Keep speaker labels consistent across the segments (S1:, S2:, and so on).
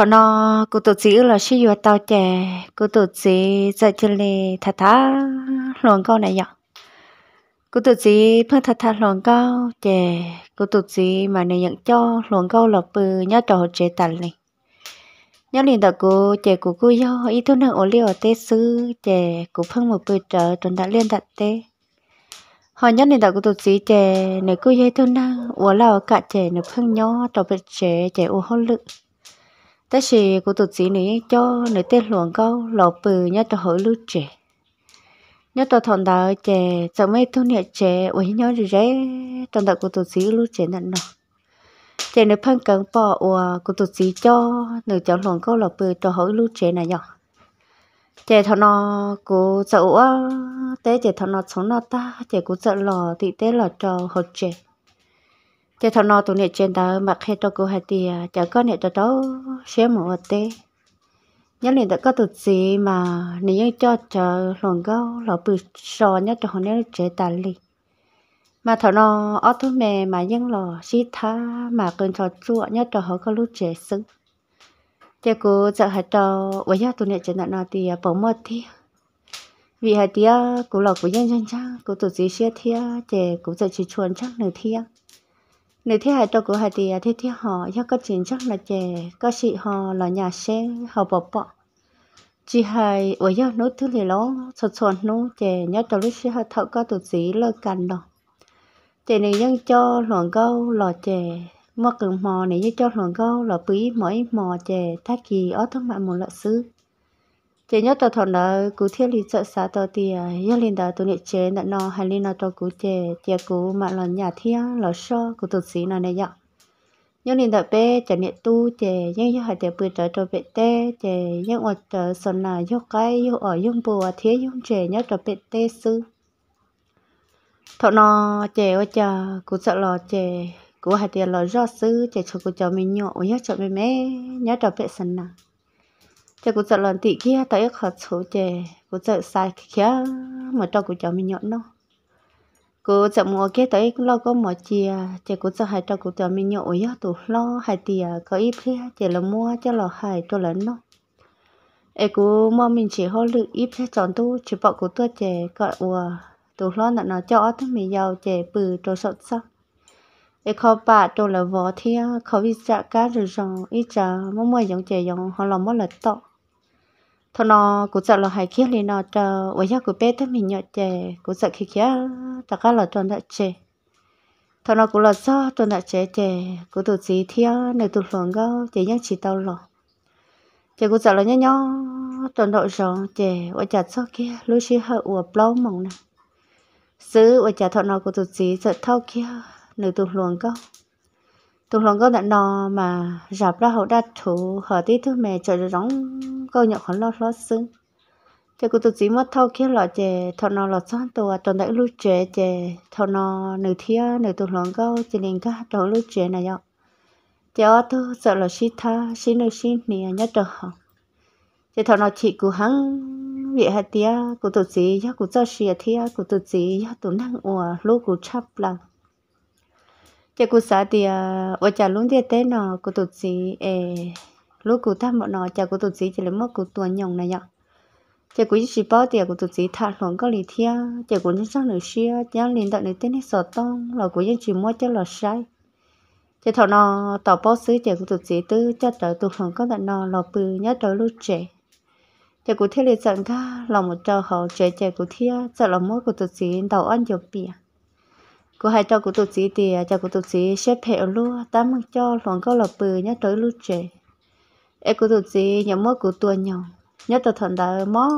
S1: thọ nó cô tổ chí là sử dụng tàu trẻ cô tổ chí dạy chân lì thà thà luồng câu này vậy cô tổ chí phân thà thà luồng câu trẻ cô tổ chí mà này nhận cho luồng câu là bự nhớ trò chế tàn này nhớ liền đó cô chè của cô do ý thức năng ổn liệu tế sư trẻ của phân một bự trở trần đã liên đặt tế họ nhớ liền đó cô tổ chí trẻ này cô dây thức năng ổn là cả trẻ này phân nhỏ trò bự trẻ trẻ ổn hôn lực tất sĩ của tụt sĩ này cho nửa tên luận câu lọ bự nhớ cho hỏi lưu trẻ nhớ cho thằng đó trẻ sợ mấy thu nhẹ trẻ ôi nhớ gì đấy thằng đạo của tụt sĩ lưu trẻ nặng nọ trẻ nửa phân cắn bỏ ủa của tụt sĩ cho nửa cháu luận câu lọ bự cho hỏi lưu trẻ này nhở trẻ thọ nó của sợ tế trẻ thọ nó sống nó ta trẻ của sợ lò thì tế là cho hỏi trẻ cho thằng nó tụi này trên đó mặc khi tôi cứ hai tia chả con này tôi đó xé một tê nhớ liền đã có tụt gì mà nếu cho chờ lòng gấu lọ bị sò nhớ cho họ nếu chế tài lì mà thằng nó ở thứ mẹ mà những lò xí thá mà cần cho chua nhớ cho họ có lúc chế xứng cho cô sợ hai cho với nhau tụi này trên đó nó thì à, bỏ mất thì vì hai tia cô lọc của nhân dân chắc cô tụt gì xé thía chè cô sợ chỉ chuồn chắc nửa thía nếu thế hai tôi cũng hai thì thế thế họ cho có chuyện chắc là trẻ có chị họ là nhà xe họ bỏ bỏ chỉ hai ở nhà nốt thứ này nó sột sột nó trẻ nhớ tôi lúc xưa thợ có tổ gì lơ cằn đó trẻ này dân cho loạn câu là trẻ mà cần mò này dân cho loạn câu là bí mỗi mò trẻ thay kỳ ở thương mại một lợi xứ chế nhớ tao thằng đó cứ thiết lý trợ xã tao thì à, nhớ lên đó tụi nít chế đã no hay lên nó tao cứ chế chế cứ mà là nhà thiên là so cứ tụt sĩ nó này vậy nhớ lên đó bé chế nít tu chế nhớ nhớ hai chế bự trở trở bé tê chế nhớ ở trở sơn là nhớ cái nhớ ở nhớ bùa à, thía nhớ chế nhớ trở bé tê sư thọ no chế ở chả cứ sợ lo chế cứ hai tiền lo rõ sư chế cho cứ cho mình nhọ nhớ cho mình mê nhớ trở bé sơn nào cho cụ sợ lần tị kia tới khó số chè cụ sợ sai kia mà cho cụ cho mình nhọn nó cụ sợ mua kia tới lo có mỏ chia chè cụ sợ hai cho cụ cho mình nhậu ấy tủ lo hai tì có ít kia chè là mua cho lo hai cho lớn nó ấy cụ mà mình chỉ hỗ lực ít kia chọn tu chỉ bọn cụ tôi chè gọi ùa tủ lo là nó cho thì mình giàu chè bự cho sợ sao ấy khó bà tôi là vỏ thia khó vi dạ cá rồi rong ít chả mỗi mỗi giống chè giống họ làm mỗi là tọt thôi nó cũng sợ là hay kia lên nó chờ với nhau của bé thế mình nhớ chè cũng sợ khi kia tất cả là cho nó chè thôi nó cũng là sao cho nó chè chè cũng tụt gì theo nếu tụt lòng gấu chè nhắc chỉ tao lo chè cũng sợ là nhớ nhớ cho nó rong chè với chặt sao kia lúc xí hơi uổng lâu mỏng nè xứ với chặt thôi nó cũng tụt gì sợ thao kia nếu tụt lòng gấu tụi lòng có đạn nò mà rạp ra hậu đa thủ hở tí thứ mẹ trời rồi rong câu nhậu khó lo lo sưng cho cô tụi chỉ mất thâu kia lọ chè thọ nò lọ xoan tụa tròn đại lưu trẻ chè thọ nò nửa thia nửa tụi lòng câu chỉ liền cả tròn lưu trẻ này nhậu chè tôi sợ là xí tha xí nơi xí nè à, nhất trời hỏng thì thằng nó chị của hắn vậy hạt tía của tụt gì nhá của cho xìa à thía của tụt gì nhá tụt năng ủa lô của chắp lòng thế cô xã thì ở à, chả luôn thì thế nó cô tổ tụt gì lúc cô tham bọn nó chả cô tổ gì chỉ là mất cô tuần nhồng này nhở chả cô chỉ bao thì cô tổ gì thả luôn có lý thia chả cô nhân sang nửa xia chả liền tận nửa tên hết sợ tông là cô nhân chỉ mua cho là sai chả thằng nó tỏ bao xứ chả cô tổ gì tư chả trở tụt hồng có tận nó là bự nhất trở lúc trẻ chả cô thiết liền giận cả lòng một trò họ trẻ chả cô thi sợ là mất cô tổ gì đầu ăn nhiều bia cô hai cho cô tổ sĩ thì cho cô tổ sĩ xếp hệ luôn tám măng cho lòng có là bự nhất tới lu trẻ em cô tổ sĩ nhớ mơ của tua nhỏ nhất tụt thằng đã mơ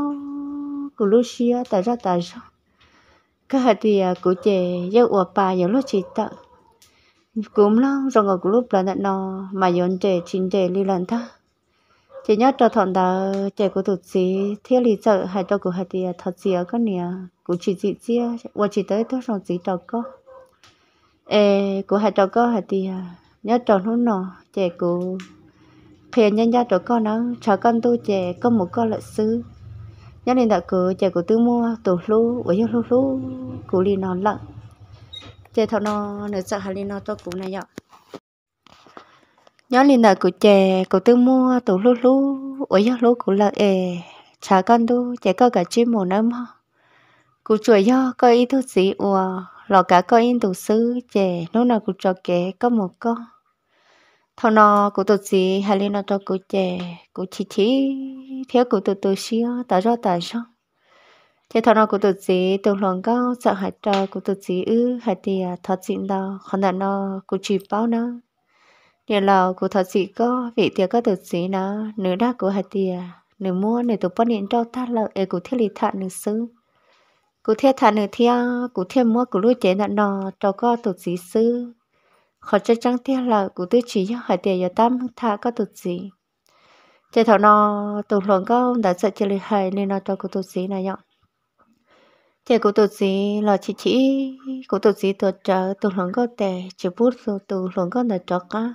S1: của lu xia tại ra tại sao các hai thì à, cô trẻ giờ ủa bà giờ lúc chị tặng cũng lắm rồi ngồi lúc là nè nó mà yon trẻ chín trẻ li lần ta chỉ nhớ cho thằng đã trẻ của tổ sĩ thiết lý sợ hai cho cô hai thì à, thật gì ở cái nè cũng chỉ chị chia và chị tới thôi rồi chị cho có ê của hai cháu con hai thì à? nhớ tròn nó nọ trẻ của khi nhân gia cháu con nó cháu con tôi trẻ có một con lợi sư nhớ nên đã cứ trẻ của tư mua tổ lú với những lú lú của đi nó lợn trẻ thọ nó nữa sợ hai đi nó cho cụ này nhở nhớ liền đã cứ trẻ của tư mua tổ lú lú với những lú của lợn ê cháu con tôi trẻ có cả chim mồ nấm cụ chuối do có ý thức gì ủa lọ cả coi in tổ sư chè lúc nào cũng cho kẻ có một con thằng nó cũng tổ gì hay liên nó cho cụ chè cũng chỉ chỉ theo cụ tổ tổ sư ta do ta sao thế thằng nó cũng tổ gì tổ lòng cao sợ hại cho cũng tổ gì ư hại thì thật chuyện đâu không là nó cũng chỉ bao nó điều là cụ thật sự có vị tiệc có tổ gì nó nửa đa của hại tiệc à, nửa mua nửa tổ bắt điện cho ta là ê cụ thiết lý thản nửa xứ cụ thể thà nửa thia cụ thể mua cụ lúa chế nọ cho có tổ gì sư họ chơi chẳng tiếc là cụ tư chỉ hỏi tiền giờ tâm thà có tụt gì chơi thọ nọ tụt luận có đã sợ chơi lời hài nên nó cho cụ tổ gì này nhở chơi cụ tổ gì là chỉ chỉ cụ tổ gì tổ trợ tổ luận có tệ chỉ bút số tổ luận có đã cho cả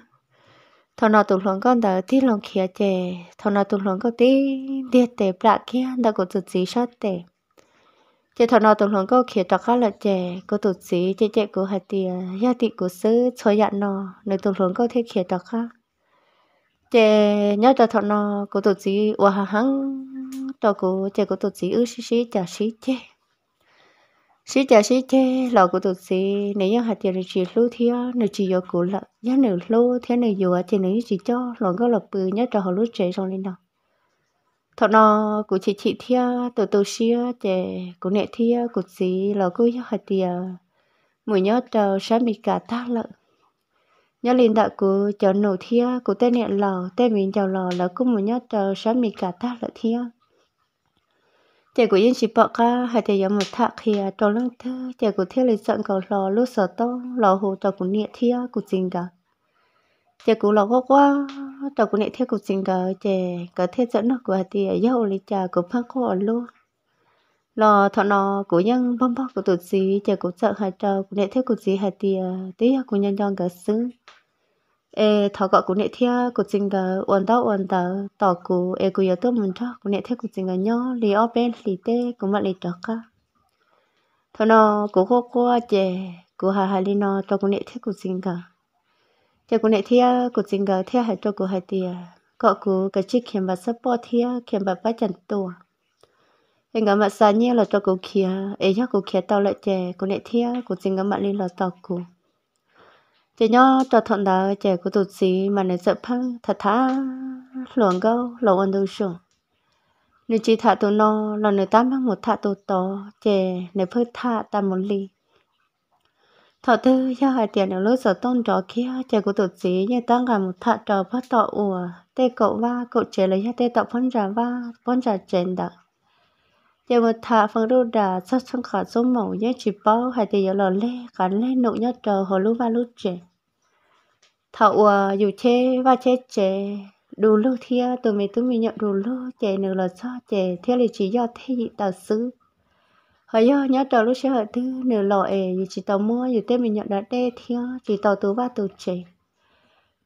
S1: thọ nọ tổ luận có đã tí lòng kia chơi thọ nọ tổ luận có tí điệt tệ bạc kia đã cụ tổ gì sát tệ chị thọ nó tổng lòng có khía tạc khác là trẻ có tổ chí chị trẻ của hạt tiền gia tị của sư cho dặn nó nơi tổng lòng có thể khía tạc khác trẻ nhớ cho thọ nó có tổ chí và hà hăng cho cô trẻ có tổ chí ư xí xí chả xí chê xí chả xí chê lò của tổ chí nếu như hạt tiền là chỉ lưu thia nếu chỉ yêu cố lợ nhớ nếu lưu thế nếu yêu chị nếu chỉ cho lòng có lập bự nhớ cho họ lúc trẻ trong lên nào thọ nó cũng chỉ chỉ thia từ từ xia trẻ cũng nẹ thia cũng gì là cứ hạt tia mỗi nhớ trầu sẽ bị cả ta lợ nhớ liền đạo của cho nổ thia của tên nẹ lò tên mình chào lò là cũng mỗi nhớ trầu sẽ bị cả ta lợ thia trẻ của yên chỉ bọ ca hạt giống một thạc kia trong lưng thơ trẻ của thia lấy giận cầu lò lúc sợ to lò hồ trầu cũng nẹ thia cũng gì cả chị cũng là quá quá tao cũng lại theo cuộc sinh cả, chị cả thế dẫn nó của thì yêu lý cha cũng phát khổ luôn lo thọ nó của nhân bom bóc của tụt gì chị cũng sợ hai trâu cũng lại theo cuộc gì hai thì tí của nhân cho cả xứ ê thọ gọi cũng lại theo cuộc sinh cả, uốn tao uốn tờ tỏ của ê cũng yêu tôi mình cho cũng lại theo cuộc sinh cả nhỏ lý ở bên lý tê cũng mà lý trọ cả thọ nó cũng khô quá chị cũng hà hà lý nó tao cũng lại theo cuộc sinh cả cho cô này thì cô chính gờ theo hai cho cô hai tia có cô cái chiếc khen bà support thia khen bà bắt chân tua anh gặp mặt xa nhé là cho cô kia ấy cho cô kia tao lại trẻ, cô này thia cô chính gặp mặt lên là tao cô chỉ nhớ cho thuận đó trẻ cô tụt gì mà này sợ phăng thật thà luồng gâu lầu ăn đâu xuống nếu chỉ thả tụ nó là người ta mang một thả tụ to trẻ nếu phơi thả ta một ly thọ tư cho hai tiền ở lối sở tôn trò kia chờ của tổ chí như tăng cả một thọ trò phát tọ ủa tê cậu va cậu chế lấy ra tê tọ phân trà va phân trà trên đó giờ một thọ phân đô đà sắp sang khả số mẫu như chỉ bao hai tiền ở lò lê gắn lê nụ nhớ trò hồ lũ va lũ trẻ thọ ủa dù chê va chê chê đủ lô thia tụi mình tụi mình nhận đủ lô chè nửa là xo chè theo lịch chỉ do thế gì tạo xứ hồi giờ nhớ tàu lúc xưa hồi thứ nửa lọ ề dù chỉ tàu mua dù tết mình nhận đã đê thiếu chỉ tàu tú ba tù chè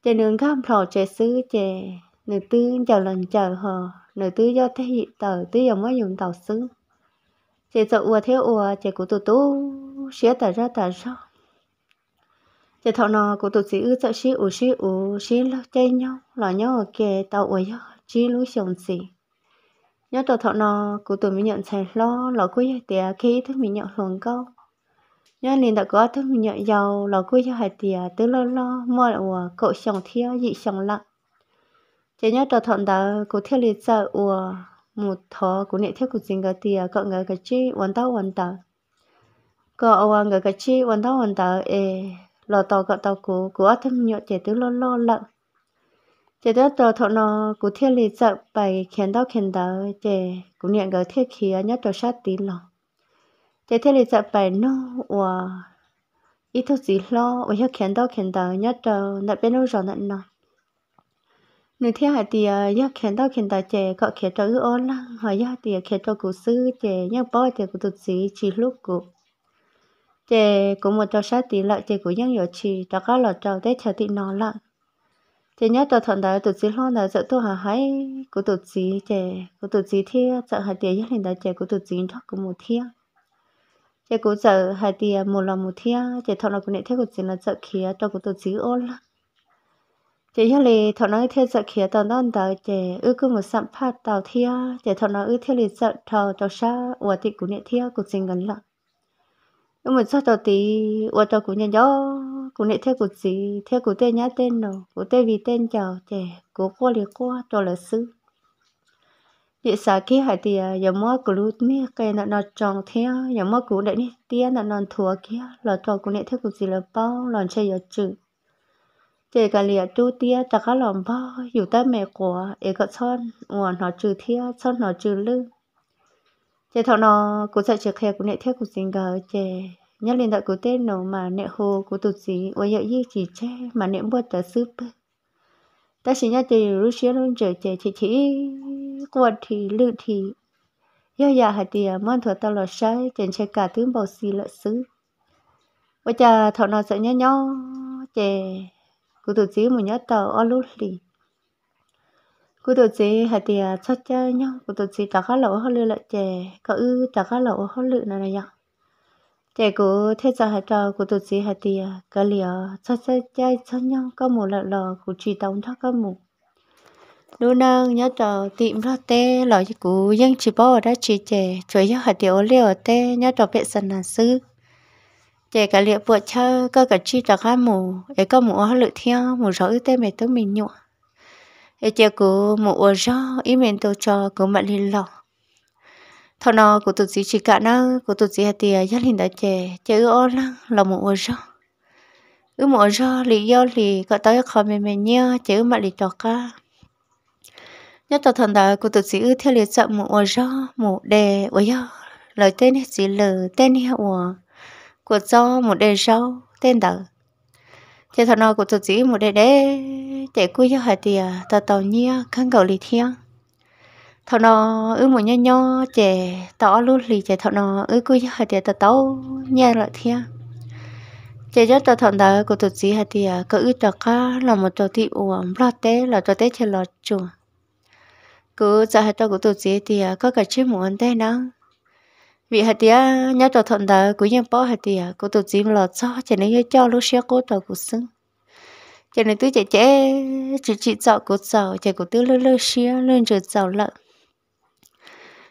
S1: chè nướng cam thọ chè sứ chè nửa tư chờ lần chờ hờ nửa tư do thế hệ tàu tư giờ mới dùng tàu sứ chè sợ ua theo ua chè của tụ tú xía tờ ra tờ ra chè thọ nọ của tụ sĩ ư sợ xí ù xí ù xí lo chơi nhau lò nhau ở kề tàu ùa giờ chỉ lúc xong gì nhớ tổ thọ nó cụ tụi mình nhận xài lo lọ cuối thì khi thức mình nhận hưởng câu nhớ liền đã có thức mình nhận giàu lọ cuối cho hai thì tứ lo lo mua là cậu chồng theo dị chồng lặng chỉ nhớ tổ thọ đã cụ theo liền sợ ủa một thọ cụ niệm theo cụ dính cái thì cậu người cái chi quan tao quan tao cậu người cái chi quan tao quan tao ê lọ tổ cậu tổ cụ cụ thức mình nhận trẻ tứ lo lo lặng chế đó tôi thọ nó cụ thiết lì dập bài khiến đau khiến đau chế cũng nhận gỡ thiết khí nhất tờ sát tí lò chế thiết lì dập bài nó và ít thôi gì lo và hiệu khiến đau khiến đau nhất tờ nợ bên nó rõ nợ nó nếu thiết hai thì yêu khiến đau khiến đau chế có khiến cho ưu ôn lăng hỏi yêu thì khiến cho cụ sư chế nhưng bỏ thì cụ tụt gì chỉ lúc cụ chế cũng một tờ sát tí lợi chế cũng nhận yếu chỉ cho các lọ trâu tết theo tị nó lặng chị nhớ tôi thằng đại tụt chỉ lo là sợ tôi hà hái của tụt chỉ chị của tụt chỉ thi sợ hai tiền nhất hiện đại chị của tụt chỉ thoát của một thi chị cũng sợ hai tiền một lòng một thi chị thằng nào cũng nệ thế của chị là sợ kia tôi của tụt chỉ ôn lắm chị nhớ lì thằng nói thế sợ kia tao nói đại chị ư cứ một sạm phát tàu thi chị thằng nào ư thế lì sợ thằng tao sao và chị cũng nệ thi của chị gần lắm nhưng mà sao tao tí ô tao cũng nhận gió cũng nệ theo cuộc gì theo cuộc tên nhá tên nào, cuộc tên vì tên chào trẻ của cô liền cô cho là sư địa xã kia hải thì à, giờ mua của lút mi cây nó nó tròn theo giờ mua của đại đi tia nó nó thua kia là cho cũng nệ theo cuộc gì là bao lòn chơi giờ chữ chỉ cả lìa tu tia ta khá lòng bao dù ta mẹ của ấy có son ngoài nó trừ theo son nó trừ lưng chế thọ nó cố dạy chợt khe cố nệ thiết cố xin gờ chế nhất liên đại cố tên nó mà nệ hồ cố tụt gì ôi vậy gì chỉ che mà nệ bớt tờ súp ta chỉ nhắc thì lúc xưa luôn chờ chế chỉ chỉ quạt thì lự thì giờ giờ hạt tiền món thuật ta là sai trên chơi cả tướng bầu xì lợi sứ bây giờ thọ nó sợ nhớ nhau chế cố tụt gì mà nhớ tờ ở lúc liền cô tổ chế hạt thì chắc chơi nhá cô đồ chế chắc lẩu họ lựa lại trẻ có ư chắc lẩu họ lựa này này nhá chè cô thế giờ hạt trò cô tổ chế hạt thì cái liệu chắc chơi chơi chắc nhá có một lọ lọ cô chỉ đóng thắt có một nô nang nhớ trò tìm ra tê lọ chỉ cú nhưng chỉ bỏ ra chỉ trẻ chuối nhớ hạt thì ô liều tê nhớ trò vệ sinh là sư trẻ cái liệu bữa chơi có cả chi chắc hai mù ấy có mù họ lựa theo mù rõ tê mày tới mình nhụa e chia cú một ô gió ý mình tôi cho cú mặt lên lọ thằng nó của tụt gì chỉ cả nó của cú tụt hạt thì gia đình đã chè chè ư ô là một ô gió ư một ô gió lý do thì có tới khó mình mình nhớ chè ư mặt lì cho cả nhất là thần đại của tụt sĩ ư theo lịch chậm một ô gió một đề ô gió lời tên hết gì lờ tên hết của do một đề sau tên đời thế thằng nó cũng tự chỉ một đề đề chạy cứ cho hai thì ta tàu nhia khăn cầu lì thiên thằng nó ư một nhau nhau chạy tỏ luôn lì chạy thằng nó ư cứ cho hai thì ta tàu nhia lại thiên chạy cho ta thằng đó cũng tự chỉ hai thì à, cứ ư cho cá là một trò thị uổng lo té là trò té chơi lo chuồng cứ giờ hai tao cũng tự chỉ thì à, có cả chiếc mũ muỗng té nắng vì hạt tía nhớ tổ thuận đời của nhân bó hạt tía của tổ chim lọt cho cho nên cho lúc xe cố tổ của sưng cho nên tôi chạy chạy chỉ chỉ dạo của dạo chạy của tôi lơ lơ xe lên trời dạo lợn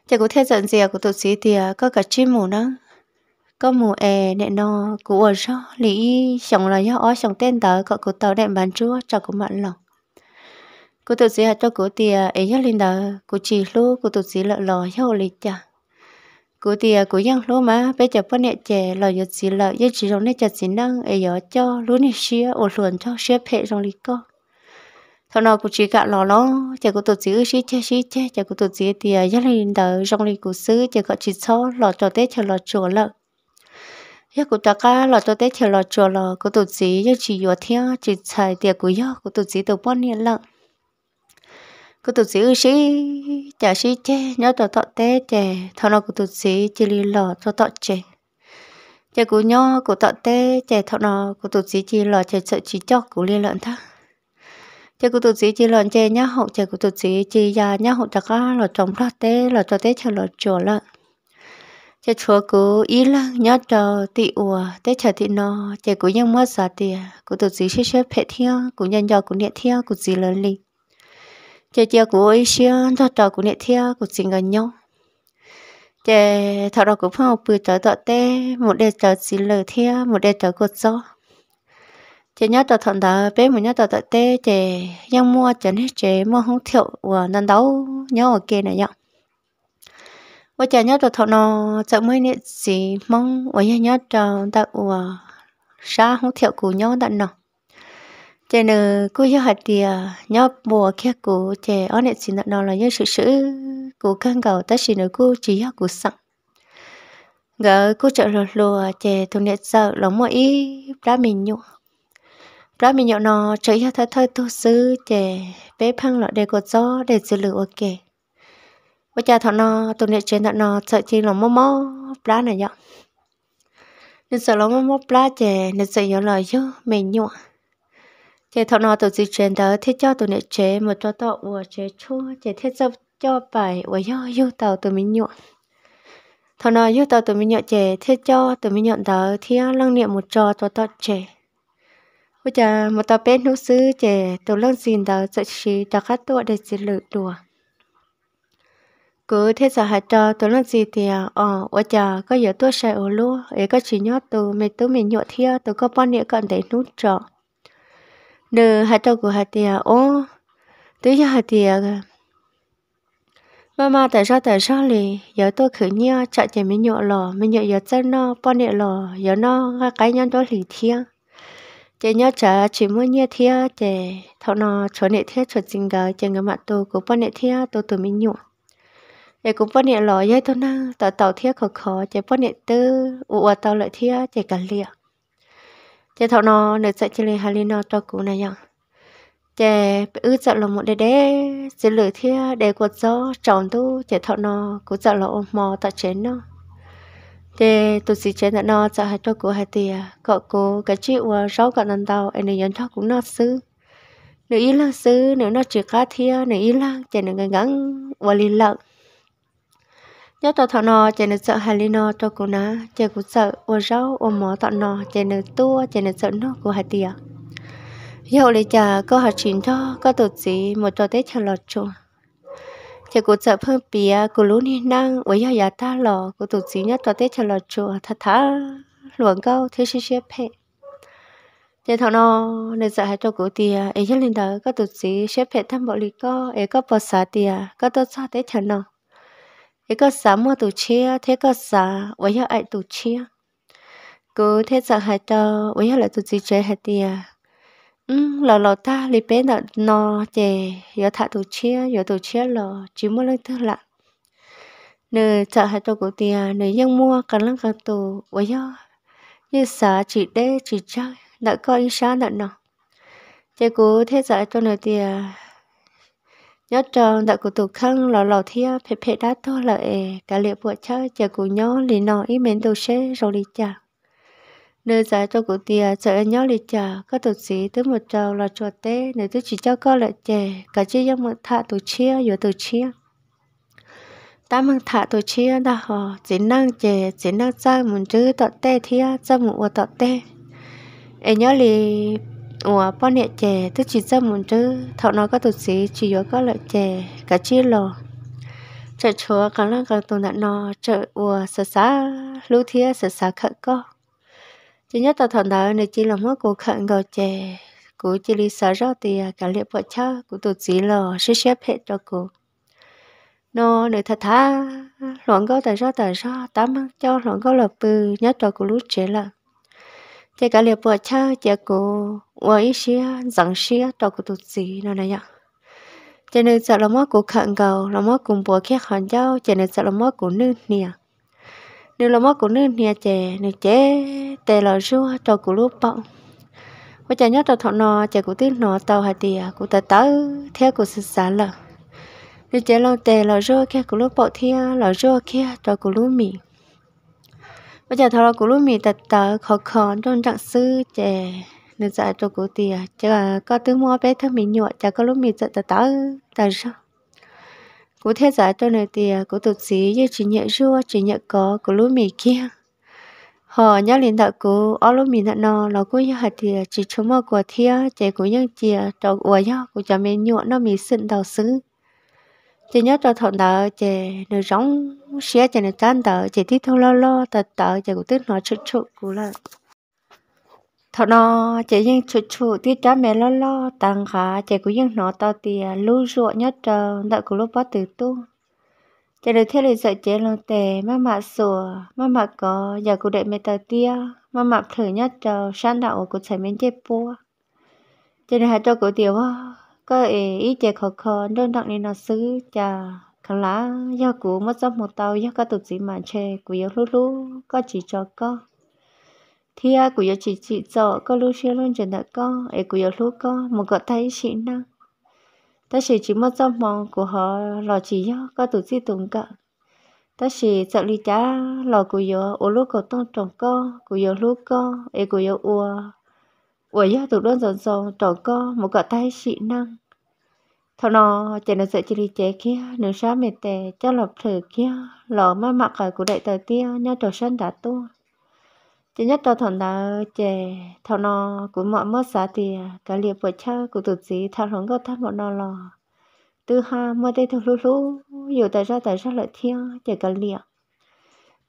S1: chạy của thế giận dìa à, của tổ xí thì có cả chim mù nó có mù è nẹ nó của ở cho lý chồng là do ó chồng tên tớ cậu của tàu đẹp bán chúa cho của mặn lòng của tổ xí hạt cho của tía ấy nhớ lên đó của chỉ lu của tổ xí lợn lò cho lý chả cú thì à, cú yang lúa mà bây giờ bọn nè trẻ lò giật gì lợi giật chỉ trong nè chặt gì năng ấy giờ cho lúa nè xía ổ sườn cho xía phe trong lì co thằng nào cú chỉ cả lò ló chả cú tổ chức xí che xí che chả cú tổ chức thì à, giật lên đờ trong lì cú xứ chả có chỉ cho lò cho tết chờ lò chùa lợ giật cú ta cả lò cho tết chờ lò chùa lợ cú tổ chức giật chỉ vừa theo chỉ xài tiệc cú giật cú tổ chức tổ bọn nè lợ cô tụt xí sĩ chả xí chê nhớ tọt tọt té chè thọ nó cô tụt sĩ chê li lò tọt tọt chè chè cú nhó cô tọt té chè thọ nó cô tụt sĩ chê lò chè sợ chỉ chọc cô li lợn tha chè cô tụt sĩ chê lợn chè nhá hậu chè cô tụt sĩ chê già nhá hậu chả cá lò trồng tọt té lò tọt té chè lò chùa lợn chè chùa cú ý là nhớ trò tị ùa té chè tị nó chè cú nhân mất giá tiền cô tụt sĩ xếp xếp hệ thiêng cú nhân do cú niệm thiêng cú gì lớn linh chị chị của ấy xia thợ trò của nghệ thia cũng xin gần nhau chị thợ trò của phong bự tới tọt tê một đề tờ xin lời thia một đề tờ cột gió chị nhớ tờ thằng đó bé một nhớ tờ tọt tê chị yang mua chấn hết chị mua không thiệu của năn đấu nhớ ở kia này nhau và chả nhớ tờ thọ nó chợ mới nệ gì mong và nhớ nhớ tờ tao và sa không thiệu của nhau tận nào chế nè ờ, cô giáo hạt thì ờ, nhóc bùa kia cô chế ở này xin nó là những sự sự cô khăn cầu ta xin nó cô chỉ học cô sẵn gỡ cô trợ lò lò chế thu nè sợ lòng mọi ý đã mình nhụ đã mình nhụ nó chơi cho thật thật tu sư chế bé phăng lọ để cô gió để xử lửa ok bây giờ thọ nó tu nè chế thọ nó sợ chi lòng mò mò đã này nhọ nên sợ lòng mò mò đã chế nên sợ nhọ lời chứ mình nhụa thế thọ nó tụi gì chuyện đó thế cho tụi nè chế một cho tao của chế chua chế thế cho cho bài ủa yo yêu tao tụi mình nhọn thọ nó yêu tao tụi mình nhọn chế thế cho tụi mình nhọn đó thì lăng niệm một trò tụi tao chế bây giờ một tao bé nấu sứ chế tụi lăng xin đó sợ xí cho khách tụi để xí lự đùa cứ thế giờ hạt trò tụi lăng gì thì ờ ủa chà có giờ tôi sẽ ở luôn ấy có chỉ nhớ tụi mình tôi mình nhọn thia tôi có bao nhiêu cận để nút trọ nơ hạt tàu của hạt tiề ô tới cho hạt tiề mama tại sao tại sao lì giờ tôi khử nhia chạy chạy mấy nhọ lò mấy nhọ giờ chân nó, bao nhẹ lò giờ nó cái cái nhân đó lì thiêng chạy nhớ chả chỉ muốn nhớ thia chạy thọ nó chỗ nệ thia chỗ chính gà chạy ngắm mặt tôi cũng bao nệ thia tôi từ mình nhụ để cũng bao nệ lò dây tôi năng tao tao thia khó khó chạy bao nệ tư ủa tao lại thia chạy cả liệng chè thọ nó để chạy chơi hà li nó cho cú này nhở chè ư sợ là một đế đế chế lử thia để quật gió tròn tu chè thọ nó cú sợ là ôm mò tạ chén nó chế tụ sĩ chén nó sợ hai cho cú hai tìa à, cọ cú cái chị rau cả nần tàu em này nhận cho cũng nó sư nếu ý là sư nếu nó chỉ cá thia nếu ý là chè nữ gắn gắn và liên lợn nhớ tôi thọ nò chỉ nên sợ hà li nọ tôi cũng ná chỉ cũng sợ ô rau ô mỏ thọ nò chỉ nên tua chỉ nên sợ nó của hà tiệt giờ lấy trà có hạt chín cho có tổ gì một trò tết chờ lọt chuồng chỉ cũng sợ phơi bia của lũ ni năng với nhà nhà ta lọ có tổ gì nhất trò tết chờ lọt chuồng thật thà luận câu thế xí xí phe chỉ thọ nò nên sợ hai cho của tiệt ấy chắc lên đó có tổ gì xếp phe thăm bộ lý co ấy có bỏ xả tiệt có tổ sao tết chờ nò thế cơ giá mua tù chia thế cơ giá với nhau ai tù chia cứ thế giờ hai tờ với nhau lại tù gì chơi hai tia ừ lò lò ta lì bé nọ nọ chè giờ thả tù chia giờ tù chia lò chỉ mua lên thứ lạ nửa chợ hai tờ của tia nửa dân mua cả lăng cả tù với nhau như xá chỉ đê chỉ chơi, đã coi ý xá nọ nọ chè cứ thế giờ cho nửa tia nhớ tròn đã cụ tổ khăn lò lò thia phê phê đá to là ề cả liệu bộ chớ chờ cụ nhó lì nọ ý mến tổ xe rồi đi chà nơi giải cho cụ tia sợ nhó lì chà có tổ sĩ tới một trầu là chùa tế nếu tôi chỉ cho con lợi trẻ cả chi dân mượn thạ tổ chia vừa tổ chia ta mang thạ tổ chia đã họ chỉ năng trẻ chỉ năng ra muốn chứ tọt tê thia ra một tọt tê ê nhó lì ủa bọn nhẹ chè tôi chỉ ra muốn chứ thọ nói có tổ sĩ chỉ có các loại chè cả chi lò chợ chúa cả là cả tổ tại nó chợ ủa sợ xá lũ thia sợ xá khẩn có chỉ nhất là thọ đó này chỉ là mất của khẩn gò chè của chỉ lý sợ rõ thì cả liệu vợ cha của tổ sĩ lò sẽ xếp hết cho cô nó nơi thật thà loạn có tại sao tại sao tám cho loạn có lập từ nhất cho của lũ trẻ là thế cả liệp bữa cha chả cô với xia rằng xia đâu có tụt gì nó này nhở cho nên sợ là mất của khẩn cầu là mất cùng bữa khác hòn dao cho nên sợ là mất của nữ nè nếu là mất của nữ nè chè nữ chế tè là xua đâu của lúc bọng và chả nhớ tàu thọ nò chả của tiếng nò tàu hà tìa của tàu tớ theo của sự sản lợ nữ chế lâu tè là xua kia của lúc bọng theo là xua kia đâu của lúc mì bây giờ thằng của lúc mình tật tờ khó khó trong trạng sư trẻ nên dạ cho cổ tìa chứ là có tứ mua bé thơ mình nhựa chả có lúc mình tật tờ tớ tờ sao cụ thế giải cho nơi tìa cụ tụt sĩ như chỉ nhận rua chỉ nhận có của lúc mình kia họ nhớ liền đạo cụ ở lúc mình thằng nó nó cũng như hạt tìa chỉ chúng mua của thia trẻ cũng như tìa trò uống nhau cũng chả mình nhựa nó mình sưng đầu xứ chỉ nhớ cho thằng tờ chỉ nó giống xe chỉ nó tan tờ chỉ thích thâu lo lo tờ tờ chỉ cũng tiếc nói chút chút cũng là thằng nó chỉ nhưng chút chút tiếc cha mẹ lo lo tăng khá chỉ cũng nhưng nó tao thì lưu ruộng nhớ chờ đợi của lúc bắt từ tu chỉ được theo lời dạy chế lòng tề má mạ sủa má mạ có giờ cũng để mẹ tờ tia má mạ thử nhất chờ sang đạo của thầy mình chế bua chỉ được hai cho cổ tiểu có ý ý chế khó khó đơn đặc nên là xứ chà khăn lá do cũ mất dốc một tàu do có tục gì mà chê của yếu lú lú có chỉ cho có thì à của yếu chỉ chỉ cho có lú xia luôn chẳng đã có ấy của yếu lú có một gọi thấy chị năng ta sẽ chỉ mất dốc mong của họ lò chỉ do có tục gì tùng cả ta sẽ sợ lý cha lò của yếu ô lú cổ tông trồng có của yếu lú có ấy của yếu ua ủa do tụ đơn dần dần trồng có một gọi thấy chị năng thằng nó chạy nó sợ chỉ đi chạy kia nó sao mệt tè cho lọc thử kia lọ mà mặc ở của đại tờ tia nhau trò sân đã tu chỉ nhất tao thằng đã chạy thằng nó của mọi mất giá thì cả liệp vợ cha của tụt gì thằng không có thằng bọn nó lò từ ha mua tay thằng lú lú dù tại sao tại sao lại thiên chạy cả liệp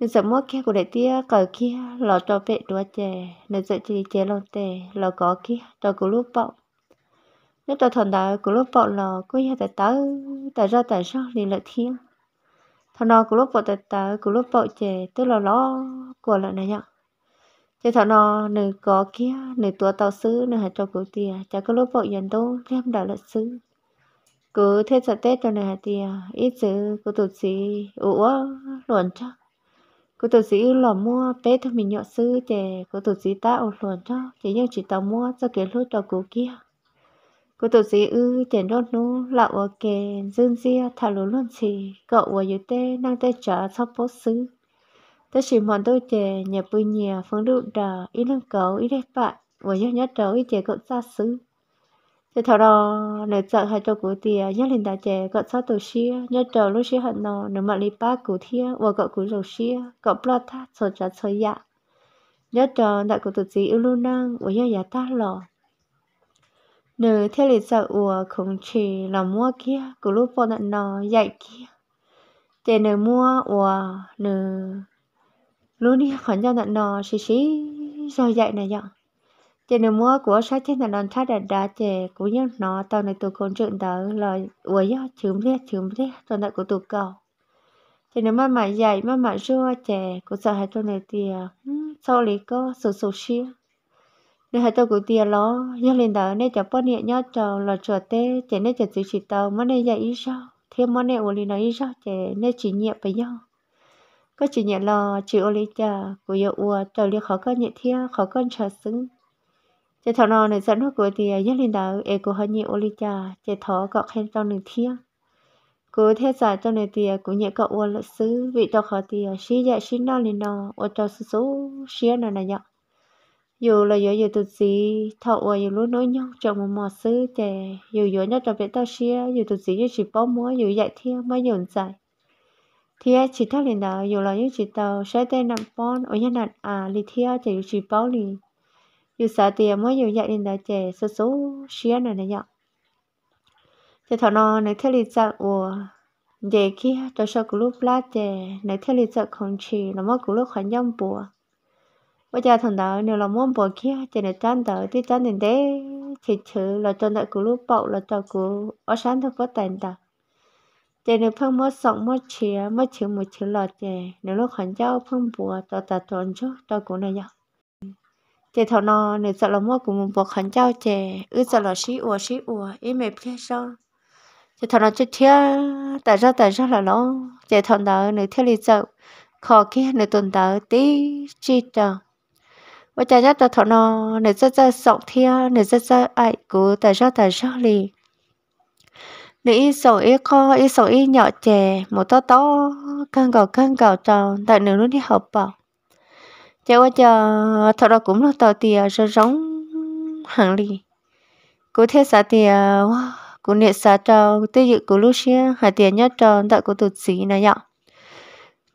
S1: nên sợ mất kia của đại tia cờ kia lọ cho vệ đua chạy nên sợ chỉ chạy lon tè lọ có kia cho của lúc bọng nếu ta thằng đó của lúc bọn là cứ như ta tớ tại ra tại sao thì là thiên thằng nó của lúc bọn ta tớ của lúc bọn trẻ tức là nó của lại này nhở chứ thằng nó nữ có kia nữ tua tao xứ nữ hạt cho cụ tiền, chả có lúc bọn dành đâu thêm đã là xứ cứ thế sợ tết cho nữ hạt tia ít xứ của tụt sĩ ủa luận chắc cô tổ sĩ là mua tết thôi mình nhọ sư trẻ, cô tổ sĩ ta ổn luận cho chỉ nhưng chỉ tao mua cho cái lối cho cô kia cô tổ sĩ ư tiền đốt nú là ở kề dương dia thà lú luôn chỉ cậu ở dưới tê năng tê trả cho bố xứ tớ chỉ mòn tôi chè nhà bùi nhà phương đụ đà ít năng cầu ít đẹp bạn và nhớ nhớ đầu ít chè cậu xa xứ thế thảo đó nửa chợ hai cho cú tiền nhớ lên đại chè cậu xa tổ xia nhớ đầu lúc xia hận nò nửa mặt lý ba cú thia và cậu cú dầu xia cậu bla tha sờ trả sờ dạ nhớ đầu đại cậu tổ sĩ ưu luôn năng và nhớ giá ta lò nếu theo lịch sử của không chỉ là mua kia cứ lúc bọn nặng nó dạy kia để nữ mua của nữ lúc đi khoản cho nặng nó xí xí rồi dạy này dọn để nữ mua của sát trên nặng nó thắt đặt đá chè cú nhắc nó tao này tôi con chuyện đó là ùa do chướng biết chướng biết tao nặng của tụi cầu thì nếu mà mà dạy mà mà rua trẻ của sợ hai tôi này thì ừ, sau lý có sổ sổ xia nếu hai tàu cũng tiền lo nhớ lên đó nên cho bọn nhẹ nhớ cho là cho tê chỉ nên cho chữ chỉ tàu mất nên dạy ý sao thêm món này ô lý nói ý sao chỉ nên chỉ nhẹ phải nhau có chỉ nhẹ lo chỉ ô lý cha của yêu ua cho liệt khó con nhẹ thia khó con chờ xứng chỉ thọ nó này dẫn hoa của tiền nhớ lên đó e của hai nhẹ ô lý cha chỉ thọ cọ khen trong nửa thia cứ thế giả cho này tiền cũng nhẹ cậu ua lợi xứ vị cho khó tiền xí dạy xí nó lên nó ô cho số số xí nó này nhở dù là giờ giờ tụt gì thọ và dù lúc nói nhau trong một mò sư trẻ dù giờ nhất trong việc tao xia dù tụt gì như chỉ bao múa dù dạy thiên mới dồn dạy thì chỉ thắc liền đó dù là như chỉ tàu sẽ tên nằm bon ở nhà nặng à lì thiên chè dù chỉ bao lì dù sợ tiền mới dù dạy liền đó trẻ số số xia này này nhở chè thọ nó này thế lì dạy ủa vậy kia tôi sau của lúc lát chè này thế lì dạy không chỉ là mất của lúc khoảng dăm bùa bây giờ thằng đó nếu là muốn bỏ kia chỉ là chán đó thì chán đến đấy chỉ chữ là cho nó cứ lúc bậu là cho cứ ở sáng thôi có tiền đó chỉ là phong mất sống mất chia mất chữ một chữ là chỉ nếu lúc hắn cháu phong bùa cho ta tròn chút cho cũng này nhá chỉ thằng nó nếu sợ là mua của một bộ hắn cháu chỉ ư sợ là xí ủa xí ủa ý mệt phía sau chỉ thằng nó chết thiệt tại ra tại ra là nó chỉ thằng đó nếu thiệt lý sợ khó kia nếu tồn tại tí chi trời 我家家的头呢，你这这手天，你这这爱古在这在这里。你一手一个，一手一 nhỏ trẻ, một to to, căng cầu căng cầu tròn, tại nữ luôn đi học bảo. Chả qua chờ, thật ra cũng là tàu tìa, rồi giống hàng lì. Cô thế xã tìa, wow, cô xã trâu, tư dự cô lúc xưa, hai tìa tròn, tại cô tụt xí này nhọ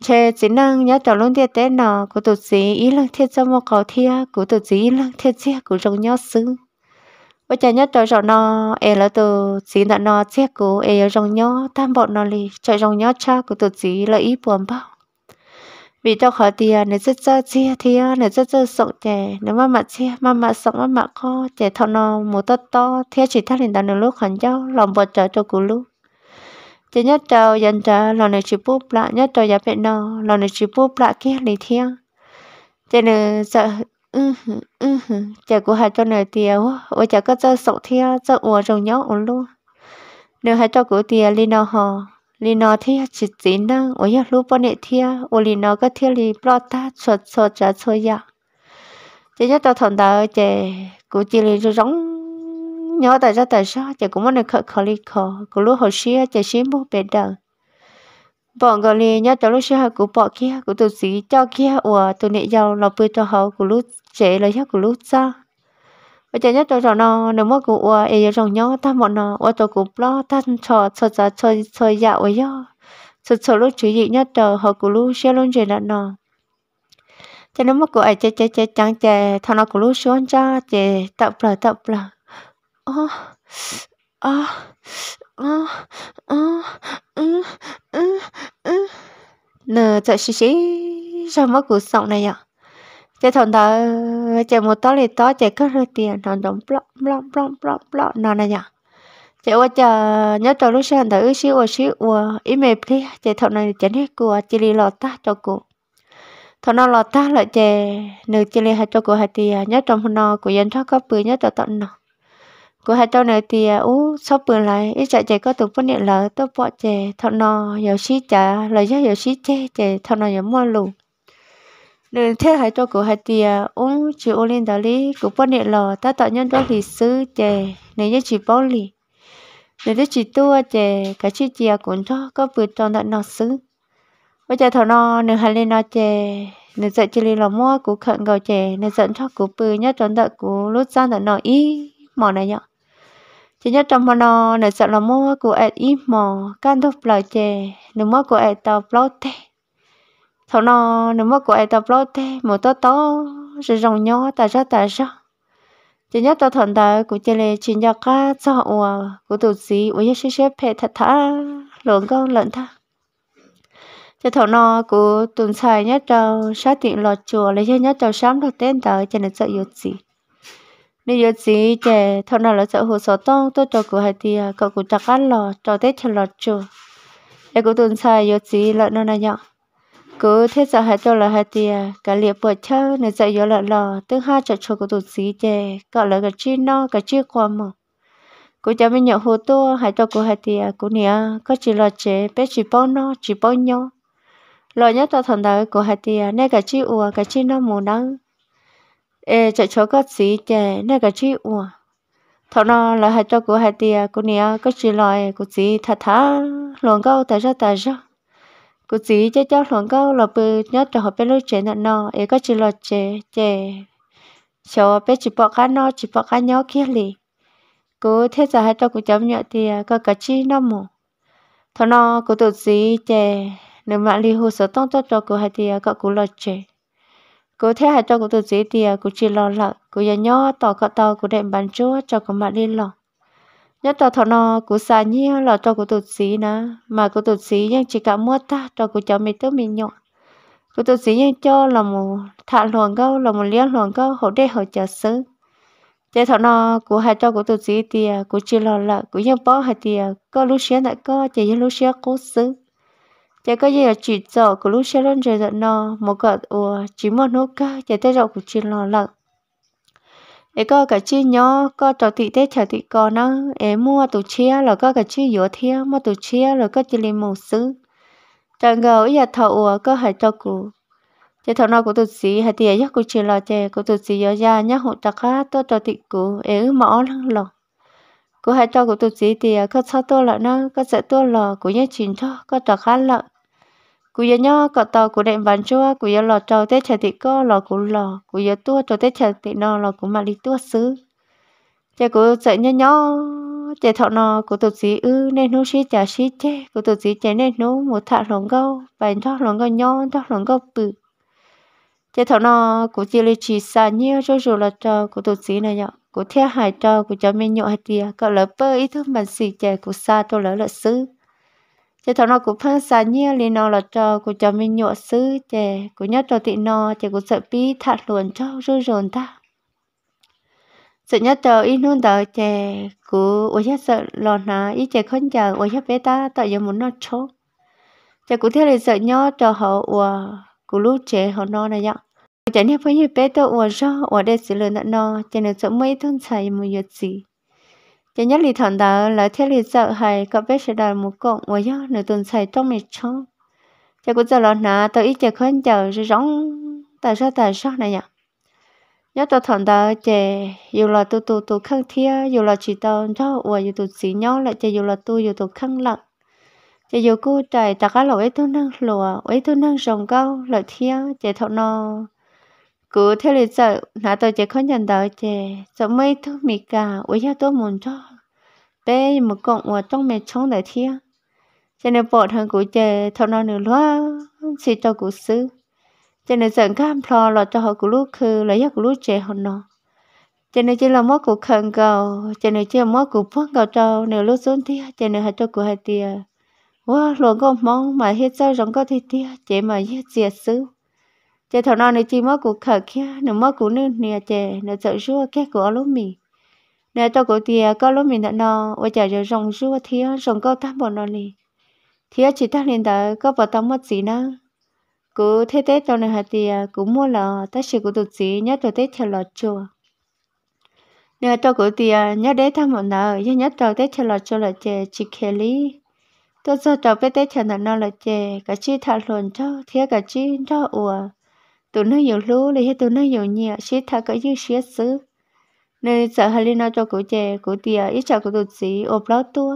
S1: chế chỉ năng nhớ trò luôn thiệt tế nọ của tổ sĩ ý lăng thiệt cho một cầu thiệt của tổ sĩ ý lăng thiệt chia của trong nhớ xứ bây giờ nhớ trò trò nọ e là tổ sĩ đã nọ chia của e ở trong nhớ tam bọn nọ lì trò trong nhớ cha của tổ sĩ là ý buồn bao vì cho khó tiền nếu rất rất chia thiệt nếu rất rất sống trẻ nếu mà mà chia mà mà sống mà mà co trẻ thọ nọ một to to thiệt chỉ thắt lên đàn lúc hẳn nhau lòng bọt trở cho cú lúc chỉ nhất trâu dân trà lòng này chỉ bút lạ nhất trâu giá bệnh nó lòng này chỉ bút lạ kia lý thiên chỉ là sợ ừ ừ chả của hai trâu này tiêu và chả có cho sổ thiên cho ủa trong nhau ổn luôn nếu hai trâu của tiêu lý nó hò lý nó thì chỉ chỉ năng ủa nhà lúc bọn này thiên ủa lý nó có thiên lý bỏ ta chuột chuột trả chuột dạ chỉ nhất trâu thằng đó chả của chỉ lý giống nhớ tại sao tại sao chả cũng muốn được khởi khởi li khởi, cũng lúc hồi xưa chả xí mua bể đờ bọn gọi li nhớ tới lúc xưa của bọn kia của tụi xí cho kia của tụi nệ giàu lọc bơi cho họ của lúc trẻ lấy hết của lúc sao bây giờ nhất tôi cho nó nếu mà của ủa ấy trong nhớ ta bọn nó ủa tôi cũng lo ta trò trò cho cho cho dạo ấy do sự sự lúc chú gì nhất trời họ của lúc xưa luôn chế là nó cho nên mà của ấy chơi chơi chơi chẳng chế thằng nó của lúc xuống cho chế tập là tập là ơ ơ ơ ơ ư, ư, ư. Nờ chạy xí xí sao mất cuộc sống này ạ chạy thằng đó chạy một tó lì tó chạy cất rồi tiền nó đóng blog blog blog blog blog nó này ạ chạy qua chờ nhớ trò lúc sáng tới xíu ở xíu ở ý mệt đi chạy thằng này chạy hết của chị lì lọt ta cho cô, thằng nó lọt ta lại chạy nửa chị lì hai cho cô hai tiền nhớ trong nó của dân thoát có bự nhớ trò tận nó cô hai tao này thì à, ú sắp bữa lại ít chạy chạy có tụng phát điện lỡ tao bỏ chè thọ nò giờ xí chả lời giác giờ xí chè chè thọ nò giờ mua lù nên thế hai tao cô hai thì à, ú chỉ ô lên đó lý cũng phát điện lỡ ta tạo nhân đó thì sư chè nếu như chỉ bao lì nếu như chỉ tua chè cái chi chè cũng cho có bữa tròn đã nọ sư bây giờ thọ nò nếu hai lên nọ chè nên dạy chỉ là mua cú khẩn gạo chè nên dẫn cho cú bự nhất tròn đợi cú lút ra đợi nọ ý mỏ này nhở chỉ nhất trong phần này sợ là mua của ai ít mò can thúc lời chè nếu mua của ai tàu plot thế thầu nó nếu mua của ai tàu plot thế một to to rồi rồng nhỏ tại sao tại sao chỉ nhất tao thuận đời của chè lê chỉ nhớ cả cho ủa của tụt gì ủa sẽ sẽ phải thật thà lộn con lợn thà cho thầu nó của tuần xài nhất trâu sát tiện lọt chùa lấy nhất trâu sáng được tên đời cho nên sợ yếu gì nếu giờ chỉ trẻ thằng nào là sợ hồ sơ tông tôi cho cụ hai tia cậu cũng chắc ăn lò cho tết cho lò chưa em cũng tuần sai giờ chỉ lợn nó này nhở cứ thế sợ hai cho là hai tia à, cả liệp bữa chơi này dạy giờ lợn lò tức hai cho cho cụ tuần sĩ chè cậu là cái chi no cái chi qua mà cụ cho mình nhận hồ to hai cho cụ hai tia cụ nia có chỉ lọt chế bé chỉ bao no chỉ bao nhau lò nhất cho thằng đời của hai tia à, nay cái chi ua cái chi no mù nắng ê chạy chỗ có gì chè nè cái chi ủa thọ nó là hai cho của hai tia cô nia có chỉ loài cô gì thà thà luồng câu tại sao tại sao của gì cho cháu luồng câu là bự nhớ cho họ biết lúc chế nè nó ê có chỉ loài chế chế cho biết chỉ bỏ cá nó chỉ bỏ cá nhớ kia lì cô thế giờ hai cho cô cháu nhớ tia có cái chi nó mù thọ nó của tụt gì chè nếu mà li hồ sơ tông cho cho cô hai tia có cô loài chế cô thấy hai cho của tôi dễ thì cô chỉ lo lợ cô giờ nhớ tỏ cả tao cô đem bàn chúa cho cô mà đi lò nhớ tỏ thọ nò cô xa nhiêu là cho cô tôi dễ nè mà cô tôi dễ nhưng chỉ cả mua ta cho cô cháu mình tớ mình nhọ cô tôi dễ nhưng cho là một thả luồng câu là một liên luồng câu hậu đế hậu chờ sứ thế thọ nò cô hai cho của tôi dễ thì cô chỉ lo lợ cô nhưng bỏ hai thì có lúc xé lại có chỉ lúc xé cố sứ chỉ có gì là chỉ dọ của lúc xe lon chơi dọ nó một cỡ ủa chỉ một nốt ca chỉ tới dọ của chỉ lò lợn để có cả chi nhỏ có trò thị tết chả thị có nó em mua tủ chia là có cả chi dọ thia mua tủ chia là có chỉ lên màu xứ chẳng ngờ bây giờ thọ ủa có hai trò cụ chỉ thọ nó của tụt sĩ hai tia giấc của chỉ lò chè của tụt sĩ gió ra nhắc hộ tạc khá tôi trò thị cụ em mỏ lăng lọt cô hai cho của tôi chỉ thì à, có sao tôi lợ nó có sợ tôi lợ của nhớ chín cho có trò khá lợ cú giờ nhớ cọ tò cú đệm ván chua cú giờ lò trâu tết chả thị co lò cú lò cú giờ tua trâu tết chả thị no lò cú mà đi tua xứ chả cú sợ nhớ nhớ chả thọ nọ cú tụt xí ư nên nô xí chả xí chê cú tụt xí chả nên nô một thạ lòng gâu bán thọ lòng gâu nhon thọ lòng gâu bự chả thọ nọ cú chỉ lấy chỉ xa nhiều cho dù là trâu cú tụt xí này nhở cú theo hải trâu cú cho mình nhọ hạt tiề cọ lỡ bơ ít thứ bản xì chả cú xa tôi lỡ lỡ xứ chị thằng nó cũng phang xa nhia lên nó là cho cô cho mình nhọ sư chị cô nhớ cho thị nó chị cô sợ bi thạt luồn cho rơi rồn ta sợ nhớ cho ít nôn đỡ chị cô ôi nhớ sợ lò nà ít chị không chờ ôi nhớ bé ta tại giờ muốn nó chốt chị cô thế là sợ nhớ cho họ ủa cô lúc chị họ nó này vậy chẳng nhớ phải như bé tôi ủa sao ủa đây xử lý nó cho nên sợ mấy thôn xài một việc gì cho nhất lì thằng đó là thiết lì sợ hay có biết sẽ đòi một cộng ngoài do nửa tuần xài trong mệt cho cho cũng giờ là nà tôi ít chờ khuyên chờ rồi rong tại sao tại sao này nhỉ nhớ tôi thằng đó chè dù là tụ tụ tụ khăng thia dù là chỉ tao cho ngoài dù tụ xí nhau lại chè dù là tụ dù tụ khăng lặng chè dù cô trời ta cả lẩu ấy tôi năng lùa ấy tôi năng rồng cao lợi thia chè thọ no nhận 그 텔레서 나도 이제 컨전다 이제 좀이 투미가 왜야 또 cho, bé một con ở trong mẹ chống đại thiên cho nên bộ thằng cụ chè thằng nó nửa loa xì cho cụ sư cho nên giận cam phò là cho họ cụ lúc khư là giấc lúc chè họ nó cho nên chỉ là mất cụ khẩn cầu cho nên chỉ là mất cụ phong cầu trâu nửa lúc xuống tia cho nên họ cho cụ hai tia wow luôn có mong mà hết sao giống có thịt tia chỉ mà hết diệt sư chế thầu nó nữa chỉ mất của khờ kia nữa mất của nữa nè chế nó sợ rúa kia của lúc mình nè tao của tia có lúc mình đã nó và chả giờ rồng rúa thía rồng câu tám bọn nó nè thía chỉ ta liền đã có vào tao mất gì nữa cứ thế tết tao này hạt tia cũng mua là tất sẽ của tụt gì nhất tao tết theo lò chùa nè tao của tia nhớ đấy tham một nợ nhất tao tết theo lò chùa là chế chỉ khe lý tôi sợ tao bé tết theo là nó là chế cả chi thà luôn cho thiếu cả chi cho ủa tụi nó nhiều lúa, lấy hết tụi nó nhiều nhiều xí thà cái gì xí xứ nên sợ hai liên nó cho cụ chè cụ tiề ít cho cụ tụt xí ốp lót tua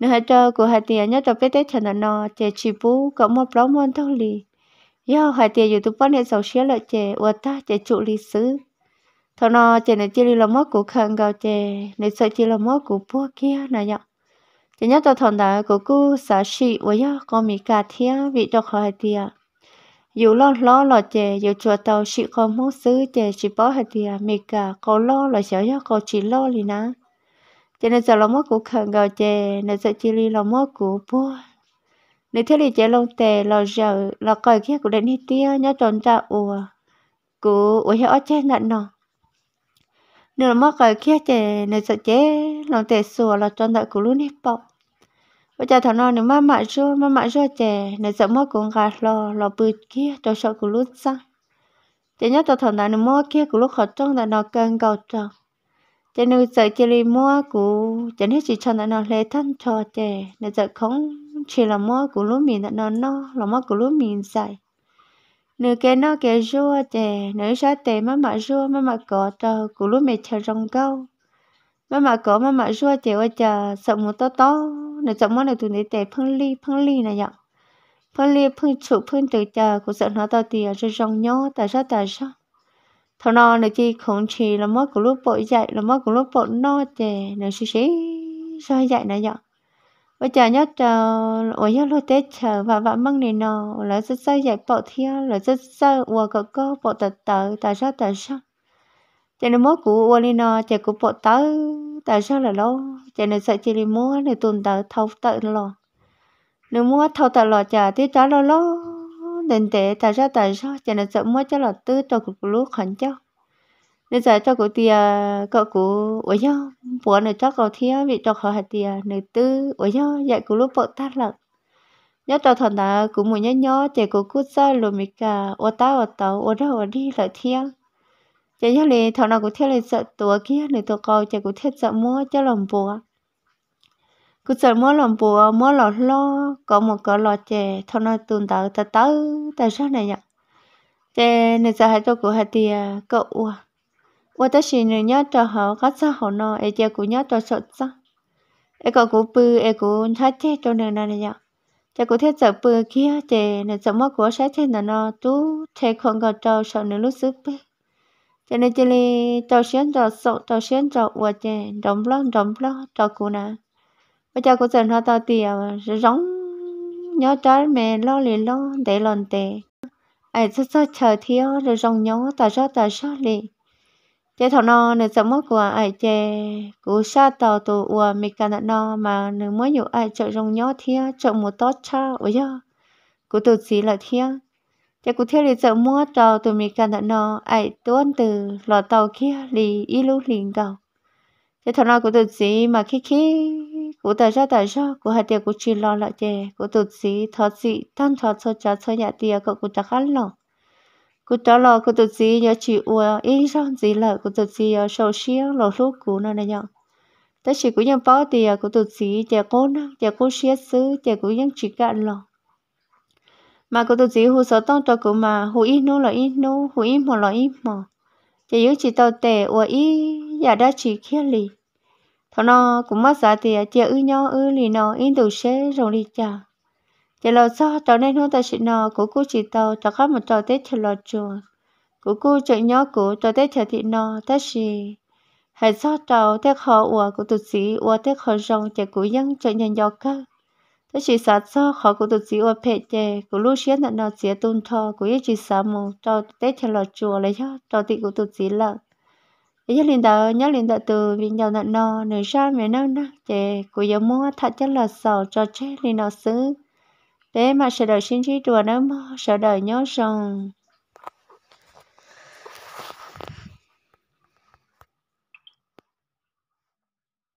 S1: nên hai cho cụ hai tiề nhớ cho biết tết thằng nó chè chỉ bú có một lót môn thâu lì yo hai tiề dù tụi bắn hết sầu xí lại chè ua ta chè trụ lì xứ thằng nó chè này chỉ là mốt cụ khăn gạo chè này sợ chỉ là mốt cụ búa kia nà nhở chỉ nhớ cho thằng đó cụ cứ sợ xị ua yo con mì cà thía vị cho khỏi tiề dù lo lo lo chè dù chùa tàu chị không muốn xứ chè chị bỏ hết thì à mì cả cô lo là sợ cho cô chị lo liền nè cho nên giờ lo mất của khẩn gạo chè nên giờ chị li lo mất của bố nên thế thì chè lông tè lo giờ lo coi kia của đến hết tia nhớ tròn ra ùa của ủa hiểu chè nặng nọ nên là mất coi kia chè nên giờ chè lông tè sủa là tròn đại của luôn hết bọc bây giờ thằng nó nếu mà mạ rô mà mạ rô chè nếu sợ mua cũng gạt lò lò bự kia cho sợ cũng lút sang chỉ nhớ cho thằng này nếu mua kia cũng lúc khó trông là nó cần cầu tròn chỉ nếu sợ chỉ đi mua cũng chỉ hết chỉ cho nó lấy thân cho chè nếu sợ không chỉ là mua cũng lúc mình nó nó là mua cũng lúc mình xài nếu cái nó cái rô chè nếu sợ tè mà mạ rô mà mạ cỏ trò cũng lúc mình chờ rong câu mà mạ cỏ mà mạ rô chè ôi chờ sợ một to to nó chậm mất này tụi này tệ phân ly phân ly này nhở phân ly phân chủ phân từ chờ của sợ nó tao tiền rồi rong nhó tại sao tại sao thằng nó này chỉ không chỉ là mất của lúc bội dạy là mất của lúc bội no chè nó xí xí sao dạy này nhở bây giờ nhất chờ ở nhất lo tết chờ và vợ măng này nó là rất sai dạy bội thia là rất sao ủa cỡ cơ bội tật tật tại sao tại sao cho nên mất của ủa này nó chè của bội tật tại sao là lâu chạy này sợ chị đi mua này tuần tờ thâu tờ lò nếu mua thâu tờ lò chả tí trả lâu lâu đền tệ tại sao tại sao chạy này sợ mua cho là tư cho cục lúa khẩn cho nên giờ cho cụ tia cậu cụ ủa nhau bữa này cho cậu thiếu bị cho khó hạt tia này tư ủa nhau dạy cụ lúc bọn tát lận nhớ cho thằng ta cũng muốn nhớ nhớ chạy cụ cút ra rồi mình cả ô ta ô tàu ô đâu ô đi lại thiêng giờ nhất là thằng nào cũng theo là sợ tua kia là tua coi giờ cũng theo sợ mua cho lòng bùa cứ sợ mua lòng bùa mua lò lo có một cái lò chè thằng nào tuần tao ta tới tại sao này nhở chè này giờ hai tôi cũng hai tia cậu à qua tới chỉ nên nhớ cho họ các xã họ nó ai chơi cũng nhớ cho sợ sao ai có cũng bự ai cũng hát chết cho nên này nhở chả cũng thể sợ bự kia chè này sợ mất của sẽ thế nào nó tú thế còn có cho sợ nữa lúc sức bự cho nên cho nên tàu xuyên tàu sọ tàu xuyên tàu và chè đóng lo đóng lo tàu cũ nè bây giờ cô dần hoa tàu tiề rong nhớ trái mẹ lo li lo để lòn tè ai rất rất chờ thiếu rồi rong nhớ tàu sọ tàu sọ lì chế thọ nó nên sớm mất của ai chế cú sa tàu tù ua mì cả nó mà nửa mới nhiều ai chợ rong nhớ thiếu chợ một tốt cha ôi giờ cú tụt gì là thiếu จะกูเที่ยวลีจะมั่วจอตัวมีการถนอไอต้นตือหล่อเตาเขี้ยลีอีลูลิงเก่าจะถนอกูตุดสีมาขี้ขี้กูแต่ชาแต่ชากูหาเตียกูชิลอละเจกูตุดสีทอสีท่านทอดโซจัดโซยาเตียก็กูจะขั้นหลอกูจะรอกูตุดสีอย่าชีอัวอีช่องสีละกูตุดสีอย่าโซเชียลหล่อลูกกูนั่นนะยังแต่ชีกูยังป้อเตียกูตุดสีเจ้ากูนะเจ้ากูเชียซื้อเจ้ากูยังชีกันหลอ mà cô tôi chỉ hú sợ tông cho cô mà hú ít nô là ít nô hú ít mò là ít mò chỉ yếu chỉ tàu tè ủa ít giả đã chỉ kia lì thọ nó cũng mất giá thì chỉ ư nhau ư lì nó ít đủ xế rồi đi chả chỉ là sao cho nên nó ta chỉ nó của cô chỉ tàu cho khác một trò tết thì lo chùa của cô chạy nhau của trò tết thì nó ta chỉ hệ sao trò tết khó ủa của tụi sĩ ủa tết khó rong chỉ của dân chạy nhân do cơ thế chỉ sao cho khó cũng được chỉ ổn phết chứ cũng lúc xuyên là nó chỉ tôn thờ cũng ít chỉ sao mù cho tết theo là chùa lấy cho cho tị cũng được chỉ là nhớ linh đạo nhớ linh đạo từ vì nhau là nó nửa sao mẹ nó nó chứ cũng giống mua thật chất là sầu cho chết linh nó xứ để mà sợ đời sinh trí đùa nó mà sợ đời nhớ rằng